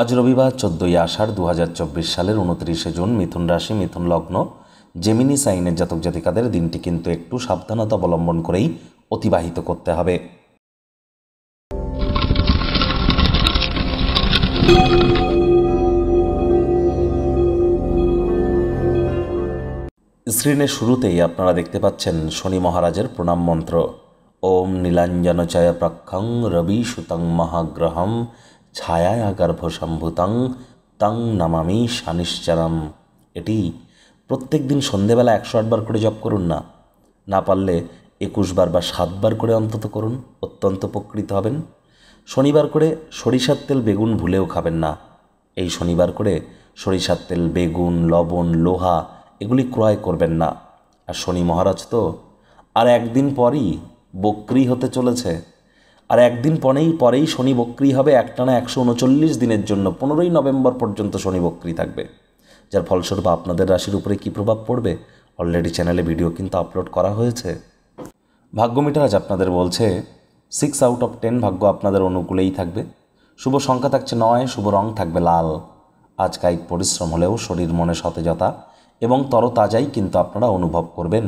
আজ রবিবার চোদ্দই আষাঢ় দু সালের উনত্রিশে জুন মিথুন রাশি মিথুন লগ্ন জেমিনি সাইনের জাতক জাতিকাদের দিনটি কিন্তু একটু সাবধানতা অবলম্বন করেই অতিবাহিত করতে হবে স্ক্রিনের শুরুতেই আপনারা দেখতে পাচ্ছেন শনি মহারাজের প্রণাম মন্ত্র ওম নীলাঞ্জন প্রাক্ষং রবি সুতং মহাগ্রহম ছায়ায় ছায়ায়া গর্ভসম্ভূতং তং নামামি সানিশ্চরম এটি প্রত্যেক দিন সন্ধেবেলা একশো আটবার করে জপ করুন না না পারলে একুশবার বা সাতবার করে অন্তত করুন অত্যন্ত উপকৃত হবেন শনিবার করে সরিষার তেল বেগুন ভুলেও খাবেন না এই শনিবার করে সরিষার তেল বেগুন লবণ লোহা এগুলি ক্রয় করবেন না আর শনি মহারাজ তো আর একদিন পরই বক্রি হতে চলেছে আর একদিন পরেই পরেই শনি বক্রি হবে একটানা একশো উনচল্লিশ দিনের জন্য পনেরোই নভেম্বর পর্যন্ত শনি বক্রি থাকবে যার ফলস্বরূপ আপনাদের রাশির উপরে কী প্রভাব পড়বে অলরেডি চ্যানেলে ভিডিও কিন্তু আপলোড করা হয়েছে ভাগ্যমিটার আজ আপনাদের বলছে সিক্স আউট অফ টেন ভাগ্য আপনাদের অনুকূলেই থাকবে শুভ সংখ্যা থাকছে নয় শুভ রং থাকবে লাল আজ কায়িক পরিশ্রম হলেও শরীর মনে সতেজতা এবং তরতাজাই কিন্তু আপনারা অনুভব করবেন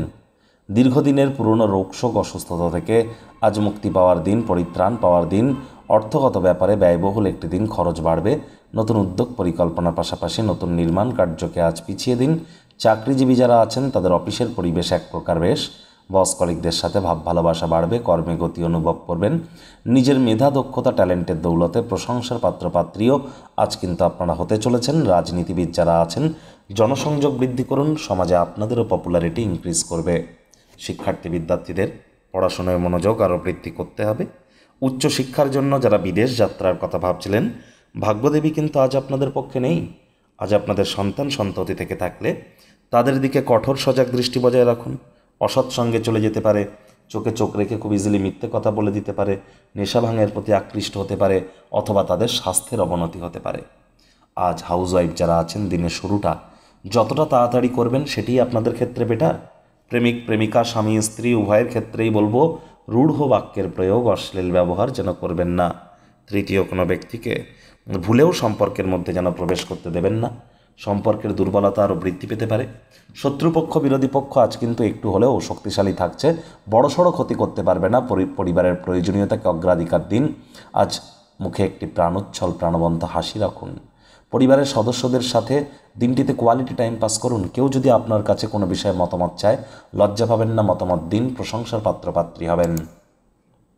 দীর্ঘদিনের পুরনো রোগশোক অসুস্থতা থেকে আজ মুক্তি পাওয়ার দিন পরিত্রাণ পাওয়ার দিন অর্থগত ব্যাপারে ব্যয়বহুল একটি দিন খরচ বাড়বে নতুন উদ্যোগ পরিকল্পনার পাশাপাশি নতুন নির্মাণ কার্যকে আজ পিছিয়ে দিন চাকরিজীবী যারা আছেন তাদের অফিসের পরিবেশ এক প্রকার বেশ বস কলিকদের সাথে ভাব ভালোবাসা বাড়বে কর্মে গতি অনুভব করবেন নিজের মেধা দক্ষতা ট্যালেন্টের দৌলতে প্রশংসার পাত্রপাত্রীও আজ কিন্তু আপনারা হতে চলেছেন রাজনীতিবিদ যারা আছেন জনসংযোগ বৃদ্ধি করুন সমাজে আপনাদেরও পপুলারিটি ইনক্রিজ করবে শিক্ষার্থী বিদ্যার্থীদের পড়াশোনায় মনোযোগ আরও বৃদ্ধি করতে হবে উচ্চশিক্ষার জন্য যারা বিদেশ যাত্রার কথা ভাবছিলেন ভাগ্যদেবী কিন্তু আজ আপনাদের পক্ষে নেই আজ আপনাদের সন্তান সন্ততি থেকে থাকলে তাদের দিকে কঠোর সজাগ দৃষ্টি বজায় রাখুন অসৎ সঙ্গে চলে যেতে পারে চোখে চোখ রেখে খুব ইজিলি মিথ্যে কথা বলে দিতে পারে নেশা ভাঙের প্রতি আকৃষ্ট হতে পারে অথবা তাদের স্বাস্থ্যের অবনতি হতে পারে আজ হাউসওয়াইফ যারা আছেন দিনের শুরুটা যতটা তাড়াতাড়ি করবেন সেটি আপনাদের ক্ষেত্রে বেটার প্রেমিক প্রেমিকা স্বামী স্ত্রী উভয়ের ক্ষেত্রেই বলবো রূঢ় বাক্যের প্রয়োগ অশ্লীল ব্যবহার যেন করবেন না তৃতীয় কোনো ব্যক্তিকে ভুলেও সম্পর্কের মধ্যে যেন প্রবেশ করতে দেবেন না সম্পর্কের দুর্বলতা আরও বৃদ্ধি পেতে পারে শত্রুপক্ষ বিরোধী পক্ষ আজ কিন্তু একটু হলেও শক্তিশালী থাকছে বড়সড় ক্ষতি করতে পারবে না পরিবারের প্রয়োজনীয়তাকে অগ্রাধিকার দিন আজ মুখে একটি প্রাণোচ্ছল প্রাণবন্ত হাসি রাখুন পরিবারের সদস্যদের সাথে দিনটিতে কোয়ালিটি টাইম পাস করুন কেউ যদি আপনার কাছে কোনো বিষয়ে মতামত চায় লজ্জা পাবেন না মতামত দিন প্রশংসার পাত্রপাত্রী হবেন